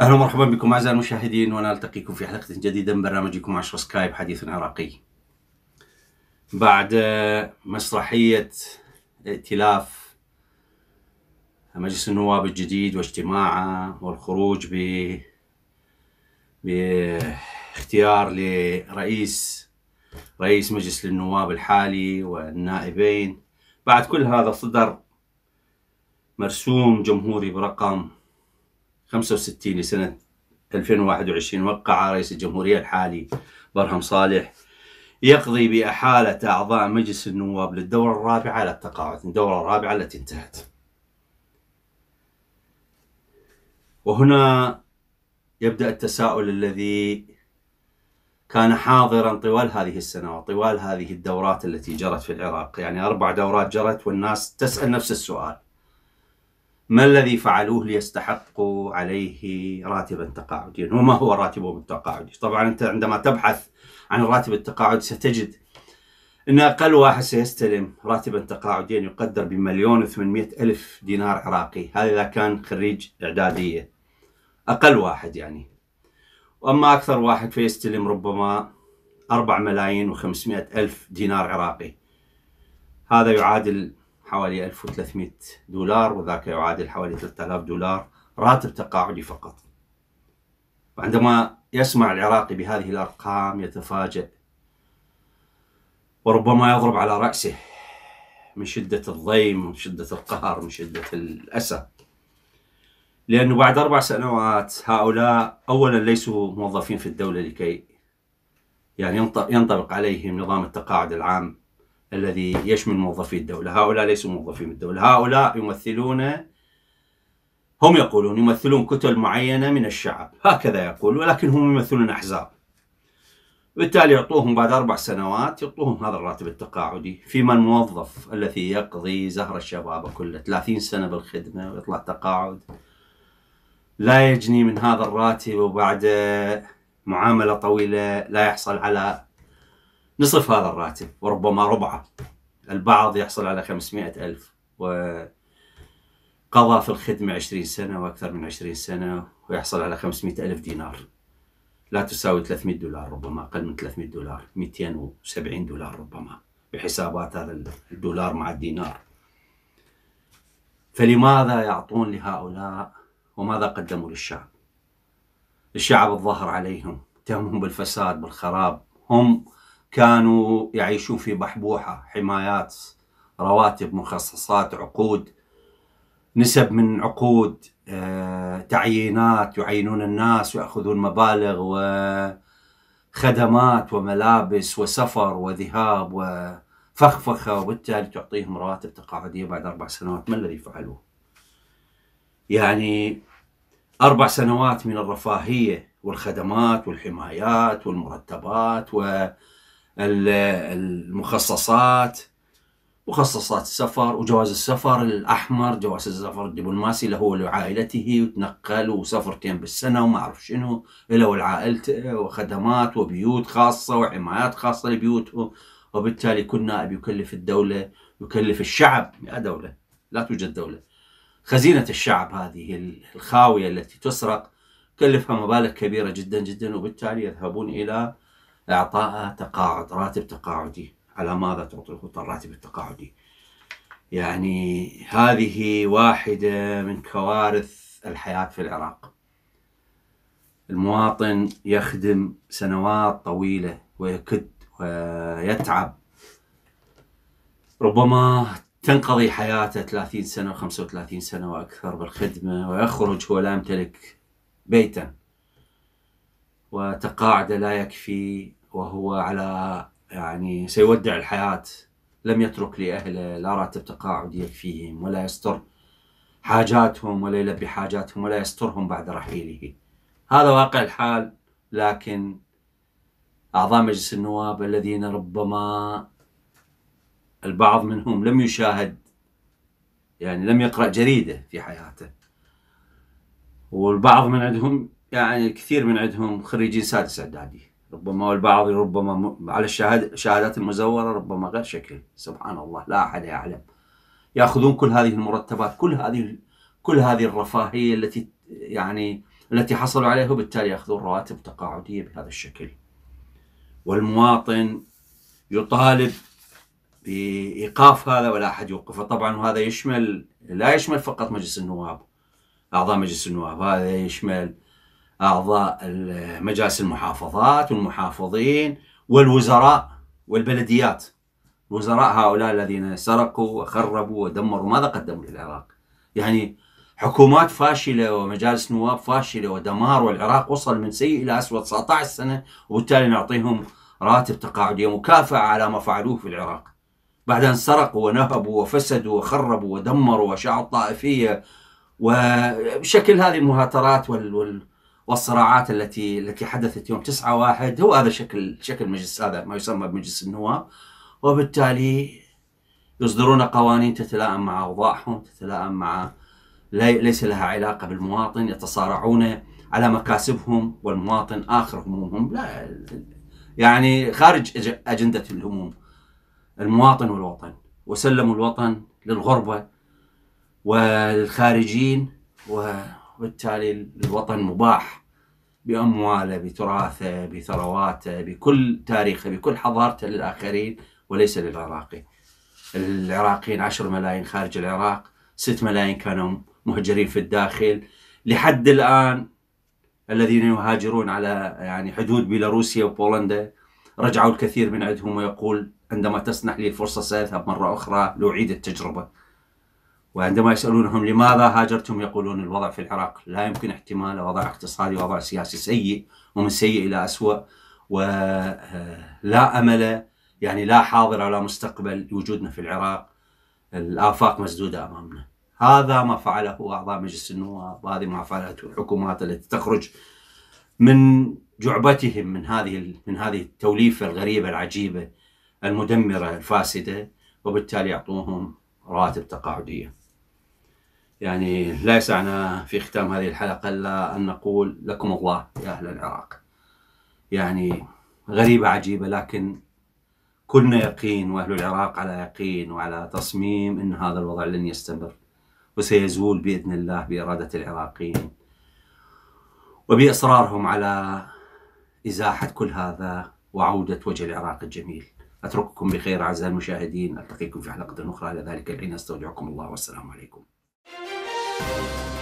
اهلا ومرحبا بكم اعزائي المشاهدين ونلتقيكم في حلقه جديده من برنامجكم 10 سكايب حديث عراقي. بعد مسرحيه ائتلاف مجلس النواب الجديد واجتماعه والخروج ب باختيار لرئيس رئيس مجلس النواب الحالي والنائبين بعد كل هذا صدر مرسوم جمهوري برقم 65 لسنة 2021 وقع رئيس الجمهورية الحالي برهم صالح يقضي بإحالة أعضاء مجلس النواب للدورة الرابعة للتقاعد الدورة الرابعة التي انتهت وهنا يبدأ التساؤل الذي كان حاضرا طوال هذه السنة وطوال هذه الدورات التي جرت في العراق يعني أربع دورات جرت والناس تسأل نفس السؤال ما الذي فعلوه ليستحقوا عليه راتبا تقاعديا وما هو راتبهم التقاعدي طبعا أنت عندما تبحث عن الراتب التقاعدي ستجد أن أقل واحد سيستلم راتبا تقاعديا يقدر بمليون وثمانمائة ألف دينار عراقي هذا إذا كان خريج إعدادية أقل واحد يعني وأما أكثر واحد فيستلم ربما أربع ملايين وخمسمائة ألف دينار عراقي هذا يعادل حوالي 1300 دولار وذاك يعادل حوالي 3000 دولار راتب تقاعدي فقط وعندما يسمع العراقي بهذه الأرقام يتفاجئ وربما يضرب على رأسه من شدة الضيم من شدة القهر من شدة الأسى لأنه بعد أربع سنوات هؤلاء أولا ليسوا موظفين في الدولة لكي يعني ينطبق عليهم نظام التقاعد العام الذي يشمل موظفي الدولة هؤلاء ليسوا موظفين الدولة هؤلاء يمثلون هم يقولون يمثلون كتل معينة من الشعب هكذا يقول ولكن هم يمثلون أحزاب بالتالي يعطوهم بعد أربع سنوات يعطوهم هذا الراتب التقاعدي فيما الموظف الذي يقضي زهر الشباب كله 30 سنة بالخدمة ويطلع تقاعد لا يجني من هذا الراتب وبعد معاملة طويلة لا يحصل على نصف هذا الراتب وربما ربعه البعض يحصل على 500 ألف وقضى في الخدمة 20 سنة وأكثر من 20 سنة ويحصل على 500 ألف دينار لا تساوي 300 دولار ربما أقل من 300 دولار 270 دولار ربما بحسابات هذا الدولار مع الدينار فلماذا يعطون لهؤلاء وماذا قدموا للشعب الشعب الظهر عليهم تهمهم بالفساد بالخراب هم كانوا يعيشون في بحبوحة حمايات رواتب مخصصات عقود نسب من عقود آه، تعيينات يعينون الناس ويأخذون مبالغ وخدمات وملابس وسفر وذهاب وفخفخة وبالتالي تعطيهم رواتب تقاعدية بعد أربع سنوات ما الذي فعلوه؟ يعني أربع سنوات من الرفاهية والخدمات والحمايات والمرتبات والمخصصات مخصصات السفر وجواز السفر الأحمر جواز السفر الدبلوماسي له ولعائلته وتنقل وسفرتين بالسنة وما أعرف شنو له ولعائلته وخدمات وبيوت خاصة وحمايات خاصة لبيوتهم وبالتالي كل نائب يكلف الدولة يكلف الشعب يا دولة لا توجد دولة خزينة الشعب هذه الخاوية التي تسرق تكلفها مبالغ كبيرة جدا جدا وبالتالي يذهبون إلى إعطاء تقاعد راتب تقاعدي على ماذا تعطيه الراتب التقاعدي يعني هذه واحدة من كوارث الحياة في العراق المواطن يخدم سنوات طويلة ويكد ويتعب ربما تنقضي حياته 30 سنة و35 سنة وأكثر بالخدمة ويخرج هو لا يمتلك بيتا وتقاعد لا يكفي وهو على يعني سيودع الحياة لم يترك لأهله لا راتب تقاعد يكفيهم ولا يستر حاجاتهم ولا يلبي حاجاتهم ولا يسترهم بعد رحيله هذا واقع الحال لكن أعضاء مجلس النواب الذين ربما البعض منهم لم يشاهد يعني لم يقرأ جريدة في حياته والبعض من عندهم يعني الكثير من عندهم خريجين سادس إعدادي ربما والبعض ربما على الشهادات المزورة ربما غير شكل سبحان الله لا أحد يعلم يأخذون كل هذه المرتبات كل هذه كل هذه الرفاهية التي يعني التي حصلوا عليها وبالتالي يأخذون رواتب تقاعدية بهذا الشكل والمواطن يطالب بايقاف هذا ولا احد يوقفه طبعا وهذا يشمل لا يشمل فقط مجلس النواب اعضاء مجلس النواب هذا يشمل اعضاء مجالس المحافظات والمحافظين والوزراء والبلديات الوزراء هؤلاء الذين سرقوا وخربوا ودمروا ماذا قدموا للعراق يعني حكومات فاشلة ومجالس نواب فاشلة ودمار والعراق وصل من سيء إلى أسوأ 19 سنة وبالتالي نعطيهم راتب تقاعدية مكافأة على ما فعلوه في العراق بعدين سرقوا ونهبوا وفسدوا وخربوا ودمروا وشعوا الطائفية وشكل هذه المهاترات وال وال والصراعات التي التي حدثت يوم 9 واحد هو هذا شكل شكل مجلس هذا ما يسمى بمجلس النواب وبالتالي يصدرون قوانين تتلائم مع اوضاعهم تتلائم مع ليس لها علاقه بالمواطن يتصارعون على مكاسبهم والمواطن اخر همومهم لا يعني خارج اجنده الهموم المواطن والوطن وسلموا الوطن للغربة والخارجين وبالتالي الوطن مباح بأمواله بتراثه بثرواته بكل تاريخه بكل حضارته للآخرين وليس للعراقي العراقيين 10 ملايين خارج العراق 6 ملايين كانوا مهجرين في الداخل لحد الآن الذين يهاجرون على يعني حدود بيلاروسيا وبولندا رجعوا الكثير من عندهم ويقول عندما تسنح لي الفرصة سأذهب مرة أخرى لأعيد التجربة وعندما يسألونهم لماذا هاجرتم يقولون الوضع في العراق لا يمكن احتمال وضع اقتصادي وضع سياسي سيء ومن سيء إلى أسوأ ولا آه، أمل يعني لا حاضر ولا مستقبل لوجودنا في العراق الآفاق مسدودة أمامنا هذا ما فعله أعضاء مجلس النواب وهذه ما فعلته الحكومات التي تخرج من جعبتهم من هذه من هذه التوليفه الغريبه العجيبه المدمره الفاسده وبالتالي يعطوهم رواتب تقاعديه. يعني لا يسعنا في ختام هذه الحلقه الا ان نقول لكم الله يا اهل العراق. يعني غريبه عجيبه لكن كلنا يقين واهل العراق على يقين وعلى تصميم ان هذا الوضع لن يستمر وسيزول باذن الله باراده العراقيين. وبإصرارهم على إزاحة كل هذا وعودة وجه العراق الجميل أترككم بخير أعزائي المشاهدين ألتقيكم في حلقة أخرى إلى ذلك الحين أستودعكم الله والسلام عليكم Thank you.